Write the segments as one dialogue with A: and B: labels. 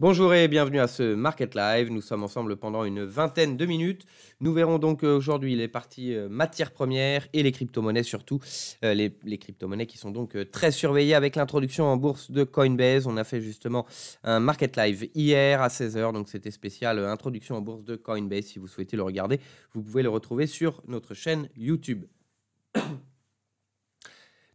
A: Bonjour et bienvenue à ce Market Live. Nous sommes ensemble pendant une vingtaine de minutes. Nous verrons donc euh, aujourd'hui les parties euh, matières premières et les crypto-monnaies surtout. Euh, les, crypto-monnaies qui sont donc très surveillées avec l'introduction en bourse de Coinbase. On a fait justement un Market Live hier à 16h, donc c'était spécial introduction en bourse de Coinbase. Si vous souhaitez le regarder, vous pouvez le retrouver sur notre chaîne YouTube.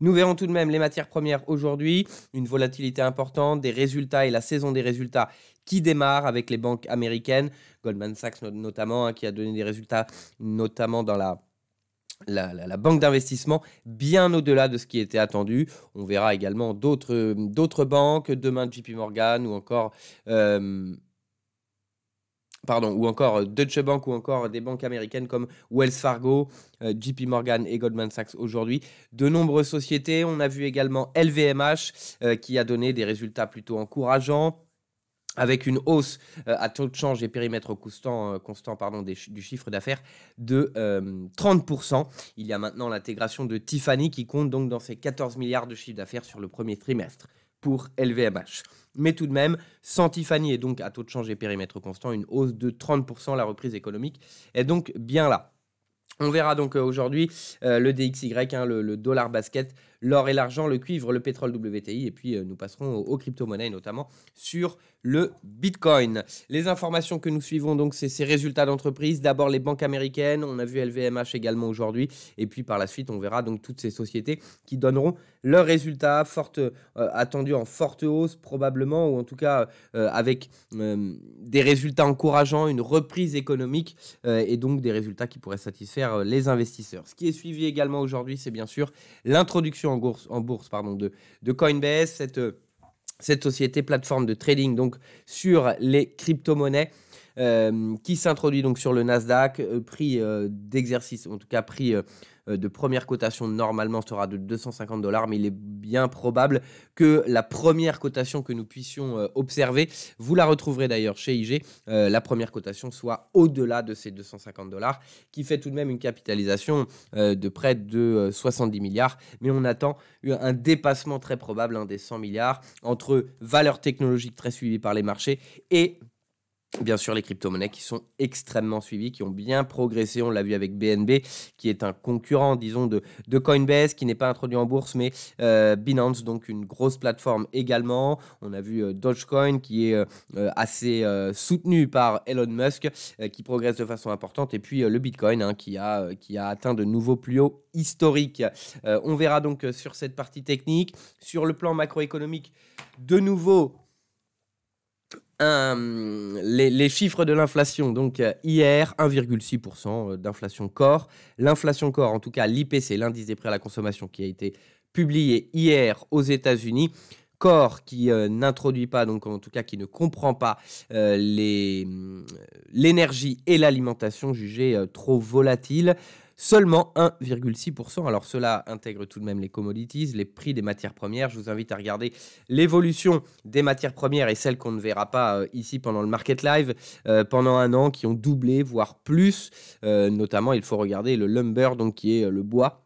A: Nous verrons tout de même les matières premières aujourd'hui, une volatilité importante, des résultats et la saison des résultats qui démarre avec les banques américaines, Goldman Sachs notamment, hein, qui a donné des résultats notamment dans la... La, banque d'investissement bien au-delà de ce qui était attendu. On verra également d'autres banques, demain JP Morgan ou encore euh, pardon, ou encore euh, Deutsche Bank ou encore des banques américaines comme Wells Fargo, euh, JP Morgan et Goldman Sachs aujourd'hui. De nombreuses sociétés, on a vu également LVMH euh, qui a donné des résultats plutôt encourageants avec une hausse à taux de change et périmètre constant, du chiffre d'affaires de 30%. Il y a maintenant l'intégration de Tiffany qui compte donc dans ses 14 milliards de chiffre d'affaires sur le premier trimestre pour LVMH. Mais tout de même, sans est donc à taux de change et périmètre constant, une hausse de 30%, la reprise économique est donc bien là. On verra donc euh, aujourd'hui euh, le DXY, hein, le, le, dollar basket, l'or et l'argent, le cuivre, le pétrole WTI, et puis euh, nous passerons aux, crypto-monnaies, notamment sur le Bitcoin. Les informations que nous suivons, donc, c'est ces résultats d'entreprise. D'abord, les banques américaines, on a vu LVMH également aujourd'hui, et puis par la suite, on verra donc toutes ces sociétés qui donneront leurs résultats, forte, euh, attendus en forte hausse probablement, ou en tout cas euh, avec des résultats encourageants, une reprise économique, et donc des résultats qui pourraient satisfaire les investisseurs. Ce qui est suivi également aujourd'hui, c'est bien sûr l'introduction en bourse, pardon, de, de Coinbase, cette, euh, cette société plateforme de trading donc, sur les crypto-monnaies. Euh, qui s'introduit donc sur le Nasdaq, euh, prix d'exercice, en tout cas prix euh, de première cotation normalement sera de 250 dollars, mais il est bien probable que la première cotation que nous puissions euh, observer, vous la retrouverez d'ailleurs chez IG, euh, la première cotation soit au-delà de ces 250 dollars, qui fait tout de même une capitalisation de près de 70 milliards, mais on attend un dépassement très probable hein, des 100 milliards entre valeur technologique très suivie par les marchés et bien sûr les crypto-monnaies qui sont extrêmement suivies, qui ont bien progressé. On l'a vu avec BNB, qui est un concurrent, disons, de, de Coinbase, qui n'est pas introduit en bourse, mais euh, Binance, donc une grosse plateforme également. On a vu euh, Dogecoin, qui est euh, assez soutenu par Elon Musk, qui progresse de façon importante. Et puis le Bitcoin, hein, qui, a, qui a atteint de nouveaux plus hauts historiques. on verra donc sur cette partie technique. Sur le plan macroéconomique, de nouveau, les, chiffres de l'inflation. Donc euh, hier, 1,6% euh, d'inflation corps. L'inflation corps, en tout cas l'IPC, l'indice des prix à la consommation, qui a été publié hier aux États-Unis. Corps qui euh, n'introduit pas, donc en tout cas qui ne comprend pas l'énergie et l'alimentation jugées trop volatiles seulement 1,6%. Alors cela intègre tout de même les commodities, les prix des matières premières. Je vous invite à regarder l'évolution des matières premières et celles qu'on ne verra pas euh, ici pendant le Market Live euh, pendant un an, qui ont doublé, voire plus. Euh, notamment, il faut regarder le lumber, donc qui est le bois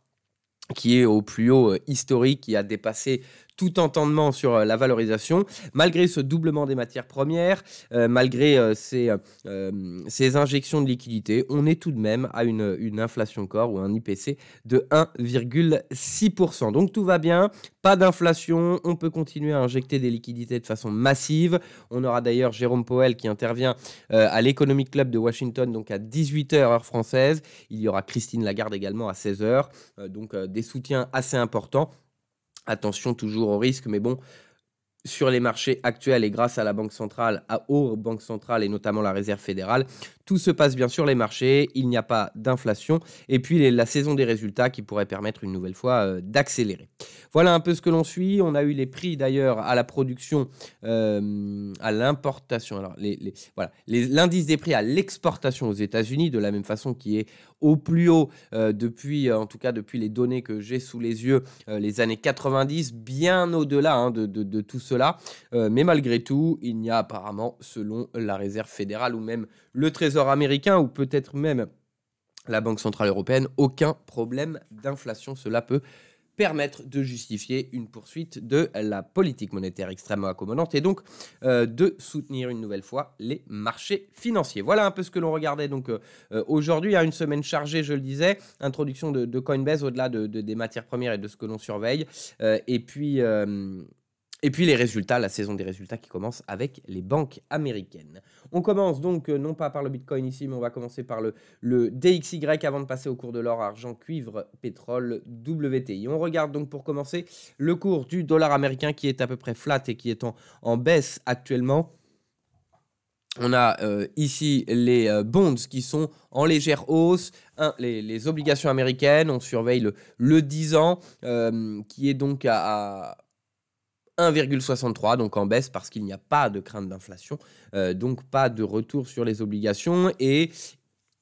A: qui est au plus haut historique, qui a dépassé tout entendement sur euh, la valorisation, malgré ce doublement des matières premières, euh, malgré euh, ces, injections de liquidités, on est tout de même à une, une inflation corps ou un IPC de 1,6%. Donc tout va bien, pas d'inflation, on peut continuer à injecter des liquidités de façon massive. On aura d'ailleurs Jérôme Powell qui intervient à l'Economic Club de Washington, donc à 18h heure française. Il y aura Christine Lagarde également à 16h, donc des soutiens assez importants. Attention toujours au risque, mais bon, sur les marchés actuels et grâce à la Banque centrale, à aux Banque centrales et notamment la Réserve fédérale, tout se passe bien sur les marchés, il n'y a pas d'inflation, et puis la saison des résultats qui pourrait permettre une nouvelle fois euh, d'accélérer. Voilà un peu ce que l'on suit. On a eu les prix d'ailleurs à la production, euh, à l'importation. Alors l'indice des prix à l'exportation aux États-Unis, de la même façon qui est au plus haut euh, depuis, en tout cas depuis les données que j'ai sous les yeux, les années 90, bien au-delà hein, de, tout cela. mais malgré tout, il n'y a apparemment, selon la Réserve fédérale ou même le Trésor américain ou peut-être même la Banque Centrale Européenne, aucun problème d'inflation. Cela peut permettre de justifier une poursuite de la politique monétaire extrêmement accommodante et donc euh, de soutenir une nouvelle fois les marchés financiers. Voilà un peu ce que l'on regardait donc euh, euh, aujourd'hui à une semaine chargée, je le disais, introduction de, Coinbase au-delà de, des matières premières et de ce que l'on surveille, et puis et puis les résultats, la saison des résultats qui commence avec les banques américaines. On commence donc euh, non pas par le Bitcoin ici, mais on va commencer par le, le DXY avant de passer au cours de l'or, argent, cuivre, pétrole, WTI. On regarde donc pour commencer le cours du dollar américain qui est à peu près flat et qui est en, baisse actuellement. On a euh, ici les euh, bonds qui sont en légère hausse, les, les, obligations américaines, on surveille le, 10 ans qui est donc à 1,63, donc en baisse parce qu'il n'y a pas de crainte d'inflation, euh, donc pas de retour sur les obligations. Et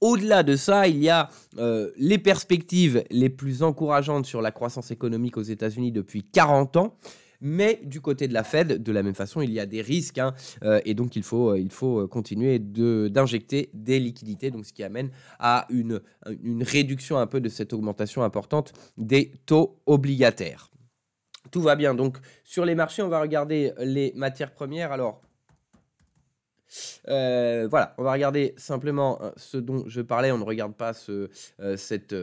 A: au-delà de ça, il y a euh, les perspectives les plus encourageantes sur la croissance économique aux États-Unis depuis 40 ans. Mais du côté de la Fed, de la même façon, il y a des risques hein, euh, et donc il faut, il faut continuer d'injecter des liquidités, donc ce qui amène à une, une réduction un peu de cette augmentation importante des taux obligataires tout va bien. Donc sur les marchés, on va regarder les matières premières. Alors euh, voilà, on va regarder simplement euh, ce dont je parlais. On ne regarde pas ce, euh, cette,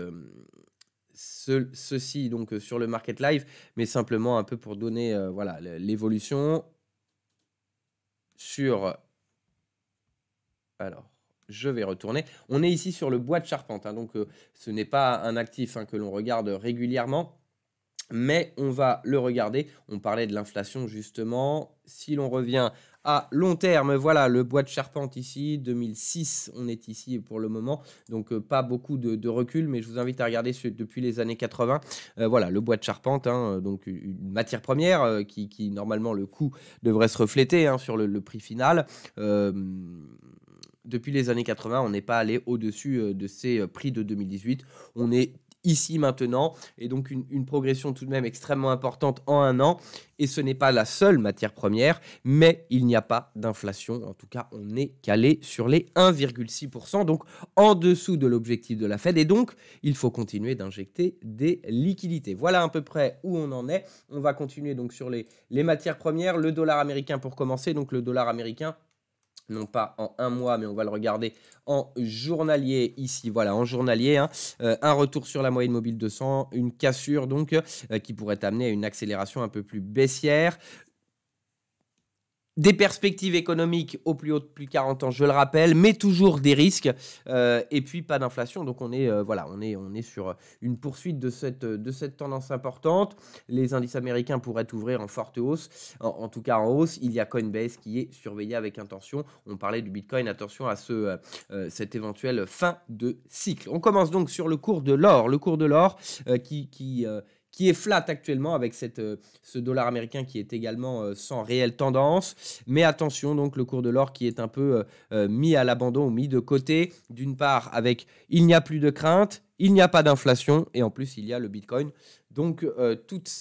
A: ceci donc sur le market live, mais simplement un peu pour donner voilà l'évolution sur. Alors je vais retourner. On est ici sur le bois de charpente, hein, donc ce n'est pas un actif hein, que l'on regarde régulièrement mais on va le regarder. On parlait de l'inflation justement. Si l'on revient à long terme, voilà le bois de charpente ici, 2006, on est ici pour le moment, donc euh, pas beaucoup de, recul, mais je vous invite à regarder depuis les années 80. Euh, voilà le bois de charpente, hein, euh, donc une matière première qui, normalement le coût devrait se refléter hein, sur le, le, prix final depuis les années 80, on n'est pas allé au-dessus de ces prix de 2018. On est ici maintenant, et donc une, progression tout de même extrêmement importante en un an. Et ce n'est pas la seule matière première, mais il n'y a pas d'inflation. En tout cas, on est calé sur les 1,6%, donc en dessous de l'objectif de la Fed. Et donc, il faut continuer d'injecter des liquidités. Voilà à peu près où on en est. On va continuer donc sur les, les matières premières. Le dollar américain pour commencer. Donc le dollar américain non pas en un mois, mais on va le regarder en journalier ici, voilà, en journalier. Hein. Euh, un retour sur la moyenne mobile 200, une cassure donc euh, qui pourrait amener à une accélération un peu plus baissière des perspectives économiques au plus haut de plus de 40 ans, je le rappelle, mais toujours des risques euh, et puis pas d'inflation. Donc on est euh, voilà, on est on est sur une poursuite de cette de cette tendance importante. Les indices américains pourraient ouvrir en forte hausse, en, tout cas en hausse. Il y a Coinbase qui est surveillé avec intention. On parlait du Bitcoin, attention à ce euh, cette éventuelle fin de cycle. On commence donc sur le cours de l'or, le cours de l'or qui qui qui est flat actuellement avec cette, euh, ce dollar américain qui est également euh, sans réelle tendance. Mais attention, donc le cours de l'or qui est un peu euh, mis à l'abandon ou mis de côté, d'une part avec il n'y a plus de crainte il n'y a pas d'inflation et en plus il y a le Bitcoin. Donc euh, toutes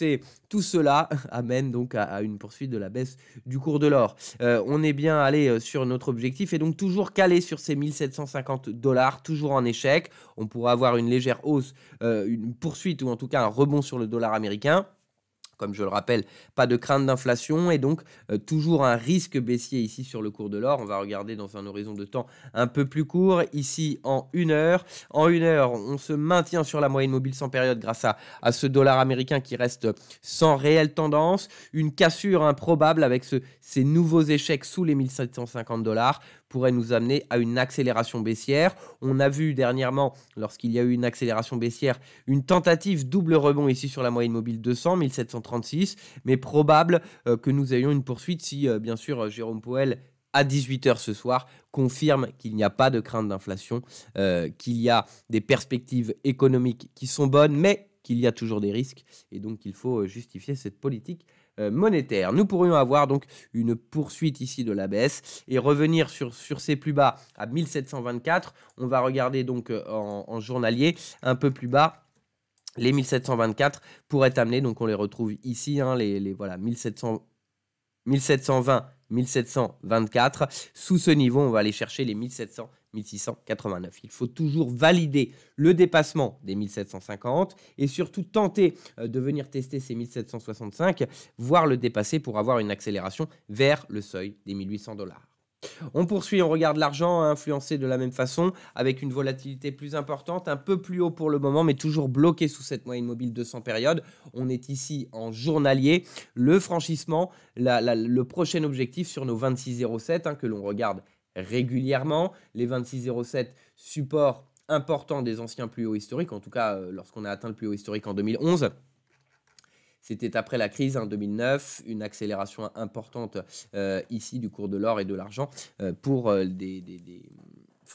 A: tout cela amène donc à, une poursuite de la baisse du cours de l'or. Euh, on est bien allé euh, sur notre objectif et donc toujours calé sur ces 1750 dollars, toujours en échec. On pourrait avoir une légère hausse, une poursuite ou en tout cas un rebond sur le dollar américain comme je le rappelle, pas de crainte d'inflation et donc euh, toujours un risque baissier ici sur le cours de l'or. On va regarder dans un horizon de temps un peu plus court, ici en une heure. En une heure, on se maintient sur la moyenne mobile sans période grâce à, à ce dollar américain qui reste sans réelle tendance. Une cassure improbable avec ces nouveaux échecs sous les 1750 dollars pourrait nous amener à une accélération baissière. On a vu dernièrement, lorsqu'il y a eu une accélération baissière, une tentative double rebond ici sur la moyenne mobile 200, 1736, mais probable euh, que nous ayons une poursuite si, euh, bien sûr, euh, Jérôme poël à 18h ce soir confirme qu'il n'y a pas de crainte d'inflation, qu'il y a des perspectives économiques qui sont bonnes, mais qu'il y a toujours des risques et donc qu'il faut justifier cette politique euh, monétaire. Nous pourrions avoir donc une poursuite ici de la baisse et revenir sur, sur ces plus bas à 1724. On va regarder donc euh, en, journalier un peu plus bas les 1724 pour être amenés. Donc on les retrouve ici, hein, les, voilà 1700, 1720, 1724. Sous ce niveau, on va aller chercher les 1700. 1689. Il faut toujours valider le dépassement des 1750 et surtout tenter euh, de venir tester ces 1765, voire le dépasser pour avoir une accélération vers le seuil des 1800 dollars. On poursuit, on regarde l'argent hein, influencé de la même façon, avec une volatilité plus importante, un peu plus haut pour le moment, mais toujours bloqué sous cette moyenne mobile 200 périodes. On est ici en journalier. Le franchissement, le prochain objectif sur nos 26,07 hein, que l'on regarde régulièrement. Les 26,07 supports importants des anciens plus hauts historiques, en tout cas euh, lorsqu'on a atteint le plus haut historique en 2011. C'était après la crise en hein, 2009, une accélération importante euh, ici du cours de l'or et de l'argent euh, pour des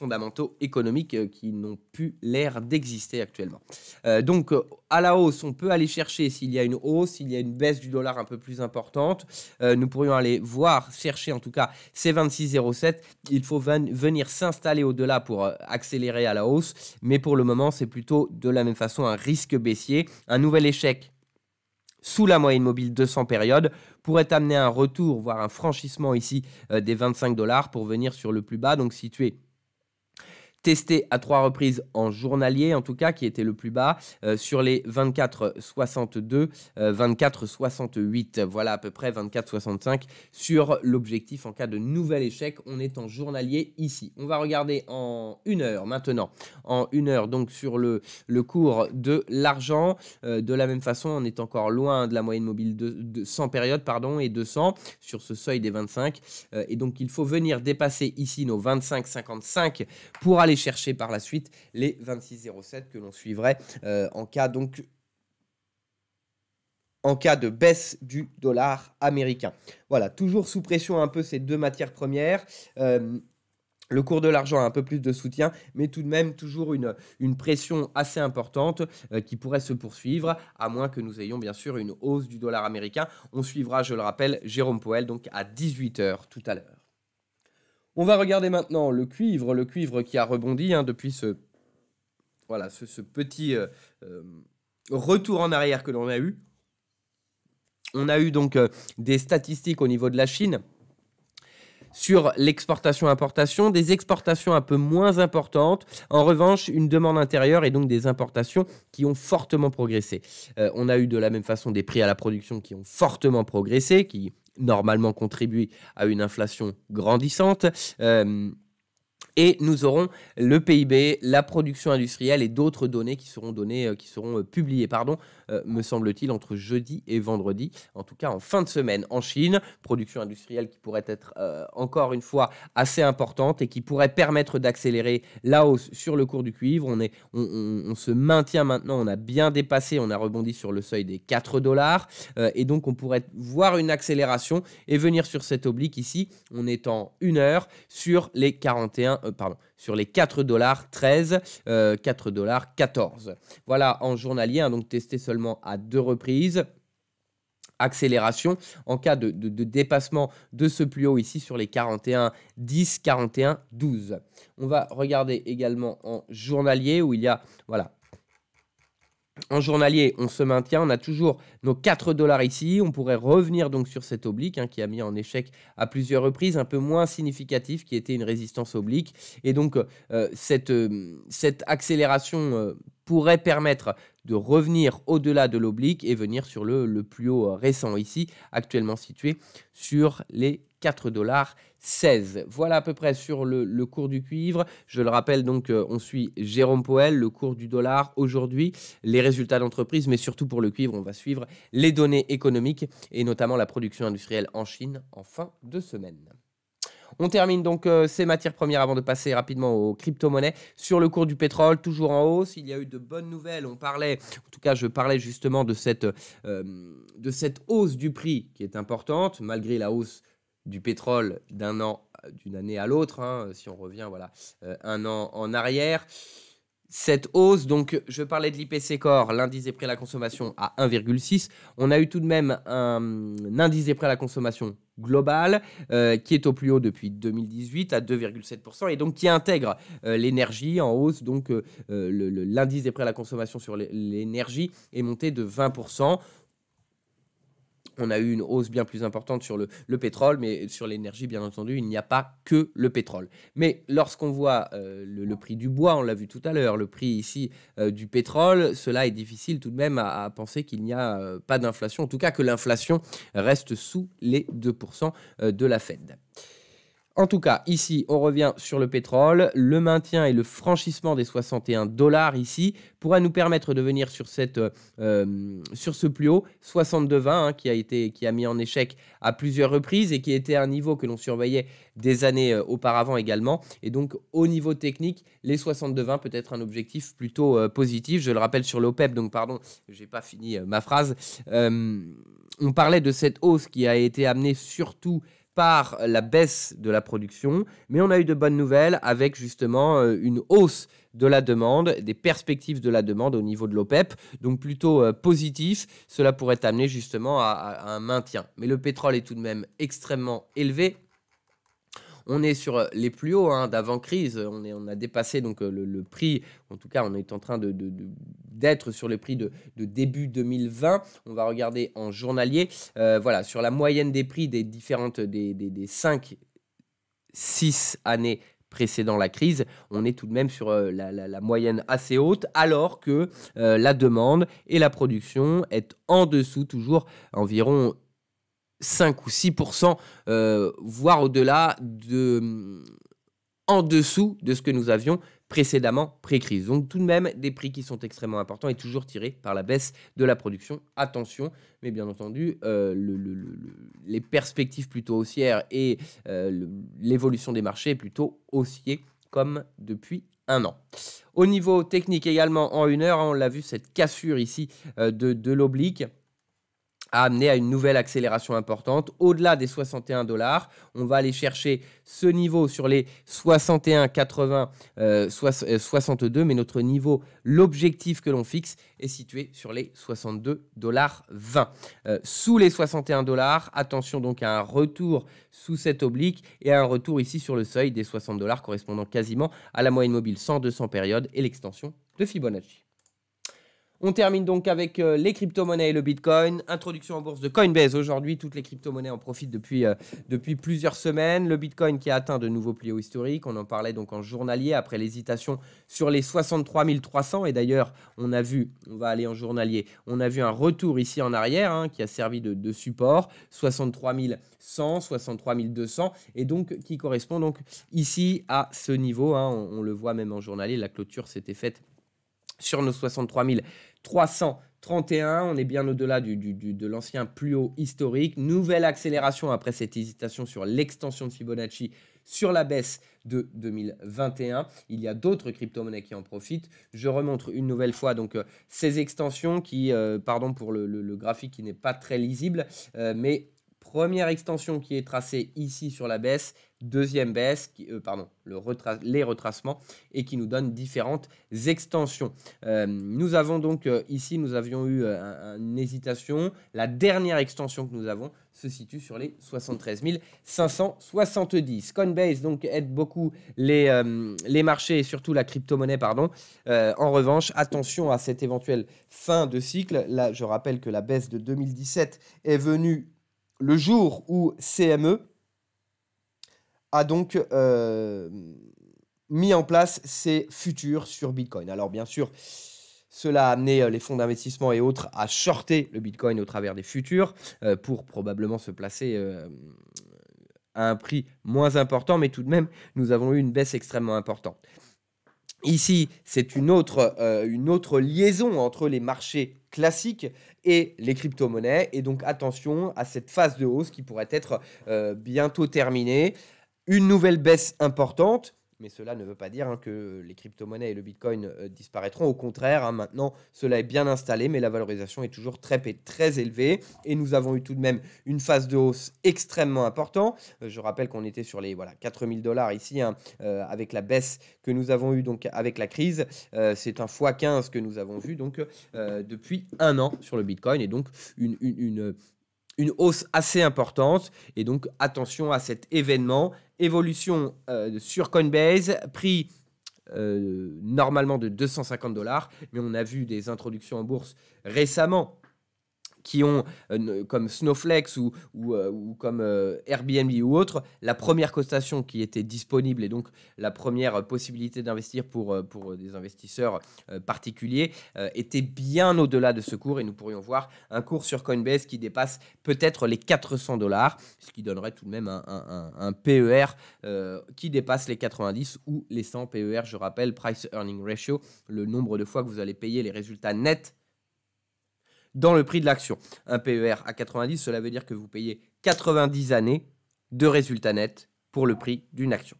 A: fondamentaux économiques euh, qui n'ont plus l'air d'exister actuellement. Euh, donc euh, à la hausse, on peut aller chercher s'il y a une hausse, s'il y a une baisse du dollar un peu plus importante. nous pourrions aller voir, chercher en tout cas ces 26,07. Il faut venir s'installer au-delà pour accélérer à la hausse, mais pour le moment, c'est plutôt de la même façon un risque baissier. Un nouvel échec sous la moyenne mobile 200 périodes pourrait amener un retour, voire un franchissement ici des 25 dollars pour venir sur le plus bas, donc situé testé à trois reprises en journalier, en tout cas, qui était le plus bas, euh, sur les 24,62, 24 24,68. Voilà à peu près 24,65 sur l'objectif en cas de nouvel échec. On est en journalier ici. On va regarder en une heure maintenant, en une heure, donc sur le, le cours de l'argent. Euh, de la même façon, on est encore loin de la moyenne mobile de, 100 périodes pardon, et 200 sur ce seuil des 25. Euh, et donc, il faut venir dépasser ici nos 25,55 pour aller chercher par la suite les 26,07 que l'on suivrait euh, en cas donc en cas de baisse du dollar américain. Voilà, toujours sous pression un peu ces deux matières premières. Euh, le cours de l'argent a un peu plus de soutien, mais tout de même toujours une, une pression assez importante euh, qui pourrait se poursuivre, à moins que nous ayons bien sûr une hausse du dollar américain. On suivra, je le rappelle, Jérôme Poel donc à 18h tout à l'heure. On va regarder maintenant le cuivre, le cuivre qui a rebondi hein, depuis ce, voilà, ce, petit euh, euh, retour en arrière que l'on a eu. On a eu donc euh, des statistiques au niveau de la Chine sur l'exportation-importation, des exportations un peu moins importantes. En revanche, une demande intérieure et donc des importations qui ont fortement progressé. on a eu de la même façon des prix à la production qui ont fortement progressé, qui normalement contribuer à une inflation grandissante. Euh, et nous aurons le PIB, la production industrielle et d'autres données qui seront données, euh, qui seront euh, publiées, pardon, euh, me semble-t-il, entre jeudi et vendredi, en tout cas en fin de semaine en Chine. Production industrielle qui pourrait être encore une fois assez importante et qui pourrait permettre d'accélérer la hausse sur le cours du cuivre. On, est, on, se maintient maintenant, on a bien dépassé, on a rebondi sur le seuil des 4 dollars et donc on pourrait voir une accélération et venir sur cette oblique ici. On est en une heure sur les 41 euh, pardon, sur les 4 dollars 13, 4 euh, dollars 14. Voilà en journalier, hein, donc testé seulement à deux reprises accélération en cas de, dépassement de ce plus haut ici sur les 41 10 41 12 on va regarder également en journalier où il y a voilà en journalier, on se maintient, on a toujours nos 4 dollars ici, on pourrait revenir donc sur cet oblique hein, qui a mis en échec à plusieurs reprises, un peu moins significatif qui était une résistance oblique, et donc euh, cette, euh, cette, accélération euh, pourrait permettre de revenir au-delà de l'oblique et venir sur le, le plus haut récent ici, actuellement situé sur les 4,16$. Voilà à peu près sur le, cours du cuivre. Je le rappelle donc, euh, on suit Jérôme Poel, le cours du dollar aujourd'hui, les résultats d'entreprise, mais surtout pour le cuivre, on va suivre les données économiques et notamment la production industrielle en Chine en fin de semaine. On termine donc euh, ces matières premières avant de passer rapidement aux crypto-monnaies. Sur le cours du pétrole, toujours en hausse, il y a eu de bonnes nouvelles. On parlait, en tout cas, je parlais justement de cette, euh, de cette hausse du prix qui est importante, malgré la hausse du pétrole d'un an, d'une année à l'autre, hein, si on revient voilà, euh, un an en arrière. Cette hausse, donc je parlais de l'IPC Core, l'indice des prix à la consommation à 1,6. On a eu tout de même un, indice des prix à la consommation global euh, qui est au plus haut depuis 2018 à 2,7% et donc qui intègre euh, l'énergie en hausse. Donc l'indice des prix à la consommation sur l'énergie est monté de 20% on a eu une hausse bien plus importante sur le, pétrole, mais sur l'énergie, bien entendu, il n'y a pas que le pétrole. Mais lorsqu'on voit euh, le, prix du bois, on l'a vu tout à l'heure, le prix ici euh, du pétrole, cela est difficile tout de même à, penser qu'il n'y a euh, pas d'inflation, en tout cas que l'inflation reste sous les 2% de la Fed. En tout cas, ici, on revient sur le pétrole. Le maintien et le franchissement des 61 dollars ici pourra nous permettre de venir sur, cette, euh, euh, sur ce plus haut 62,20 hein, qui a été qui a mis en échec à plusieurs reprises et qui était un niveau que l'on surveillait des années euh, auparavant également. Et donc, au niveau technique, les 62,20 peut être un objectif plutôt positif. Je le rappelle sur l'OPEP, e donc pardon, n'ai pas fini ma phrase. on parlait de cette hausse qui a été amenée surtout par la baisse de la production, mais on a eu de bonnes nouvelles avec justement euh, une hausse de la demande, des perspectives de la demande au niveau de l'OPEP, e donc plutôt euh, positif, cela pourrait amener justement à, un maintien. Mais le pétrole est tout de même extrêmement élevé, on est sur euh, les plus hauts hein, d'avant crise. On, a dépassé donc le, prix. En tout cas, on est en train de d'être sur le prix de, début 2020. On va regarder en journalier. Euh, voilà, sur la moyenne des prix des différentes, des, 5, 6 années précédant la crise, on est tout de même sur euh, la, moyenne assez haute, alors que euh, la demande et la production est en dessous, toujours environ 5 ou 6 voire au-delà de en dessous de ce que nous avions précédemment pré-crise. Donc tout de même des prix qui sont extrêmement importants et toujours tirés par la baisse de la production. Attention, mais bien entendu, euh, les perspectives plutôt haussières et euh, l'évolution des marchés plutôt haussier comme depuis un an. Au niveau technique également, en une heure, hein, on l'a vu, cette cassure ici euh, de l'oblique a amené à une nouvelle accélération importante. Au-delà des 61 dollars, on va aller chercher ce niveau sur les 61, 80, 62, mais notre niveau, l'objectif que l'on fixe est situé sur les 62 dollars 20. Euh, sous les 61 dollars, attention donc à un retour sous cette oblique et à un retour ici sur le seuil des 60 dollars correspondant quasiment à la moyenne mobile 100-200 périodes et l'extension de Fibonacci. On termine donc avec euh, les crypto-monnaies et le Bitcoin. Introduction en bourse de Coinbase aujourd'hui. Toutes les crypto-monnaies en profitent depuis, euh, depuis plusieurs semaines. Le Bitcoin qui a atteint de nouveaux plus hauts historiques. On en parlait donc en journalier après l'hésitation sur les 63 300. Et d'ailleurs, on a vu, on va aller en journalier, on a vu un retour ici en arrière hein, qui a servi de, support. 63 100, 63 200. Et donc, qui correspond donc ici à ce niveau. Hein. On, on le voit même en journalier. La clôture s'était faite sur nos 63 000 331, on est bien au-delà du, de l'ancien plus haut historique. Nouvelle accélération après cette hésitation sur l'extension de Fibonacci sur la baisse de 2021. Il y a d'autres crypto-monnaies qui en profitent. Je remonte une nouvelle fois donc euh, ces extensions qui, euh, pardon pour le, graphique qui n'est pas très lisible, euh, mais première extension qui est tracée ici sur la baisse, deuxième baisse, euh, pardon, les retracements, et qui nous donne différentes extensions. Euh, nous avons donc euh, ici, nous avions eu une hésitation. La dernière extension que nous avons se situe sur les 73 570. Coinbase donc aide beaucoup les, les marchés et surtout la crypto-monnaie. Pardon. en revanche, attention à cette éventuelle fin de cycle. Là, je rappelle que la baisse de 2017 est venue le jour où CME a donc euh, mis en place ses futurs sur Bitcoin. Alors bien sûr, cela a amené euh, les fonds d'investissement et autres à shorter le Bitcoin au travers des futurs euh, pour probablement se placer à un prix moins important, mais tout de même, nous avons eu une baisse extrêmement importante. Ici, c'est euh, une, autre, liaison entre les marchés classiques et les crypto-monnaies. Et donc attention à cette phase de hausse qui pourrait être euh, bientôt terminée. Une nouvelle baisse importante, mais cela ne veut pas dire hein, que les crypto-monnaies et le Bitcoin euh, disparaîtront. Au contraire, hein, maintenant, cela est bien installé, mais la valorisation est toujours très, très élevée. Et nous avons eu tout de même une phase de hausse extrêmement importante. Euh, je rappelle qu'on était sur les voilà, 4000 dollars ici, hein, euh, avec la baisse que nous avons eue donc, avec la crise. C'est un x15 que nous avons vu donc, depuis un an sur le Bitcoin, et donc une une hausse assez importante. Et donc attention à cet événement. Évolution euh, sur Coinbase, prix euh, normalement de 250 dollars, mais on a vu des introductions en bourse récemment qui ont, euh, comme Snowflake ou, ou, euh, comme euh, Airbnb ou autre, la première cotation qui était disponible et donc la première possibilité d'investir pour, pour des investisseurs particuliers était bien au-delà de ce cours et nous pourrions voir un cours sur Coinbase qui dépasse peut-être les 400 dollars, ce qui donnerait tout de même un, un, un PER qui dépasse les 90 ou les 100 PER, je rappelle, Price Earning Ratio, le nombre de fois que vous allez payer les résultats nets dans le prix de l'action. Un PER à 90, cela veut dire que vous payez 90 années de résultats net pour le prix d'une action.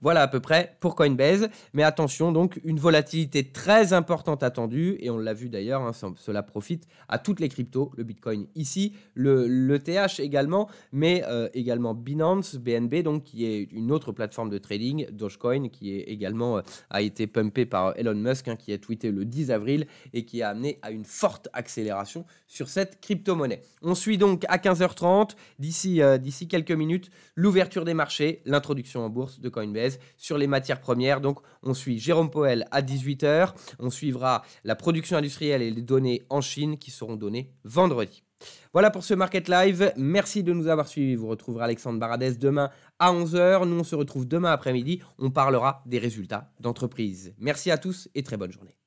A: Voilà à peu près pour Coinbase. Mais attention, donc une volatilité très importante attendue, et on l'a vu d'ailleurs, hein, cela profite à toutes les cryptos, le Bitcoin ici, le, TH également, mais euh, également Binance, BNB, donc qui est une autre plateforme de trading, Dogecoin, qui est également euh, a été pumpé par Elon Musk, hein, qui a tweeté le 10 avril et qui a amené à une forte accélération sur cette crypto-monnaie. On suit donc à 15h30, euh, d'ici quelques minutes, l'ouverture des marchés, l'introduction en bourse de Coinbase sur les matières premières. Donc on suit Jérôme Poel à 18h, on suivra la production industrielle et les données en Chine qui seront données vendredi. Voilà pour ce Market Live. Merci de nous avoir suivis. Vous retrouverez Alexandre Baradez demain à 11h. Nous, on se retrouve demain après-midi. On parlera des résultats d'entreprise. Merci à tous et très bonne journée.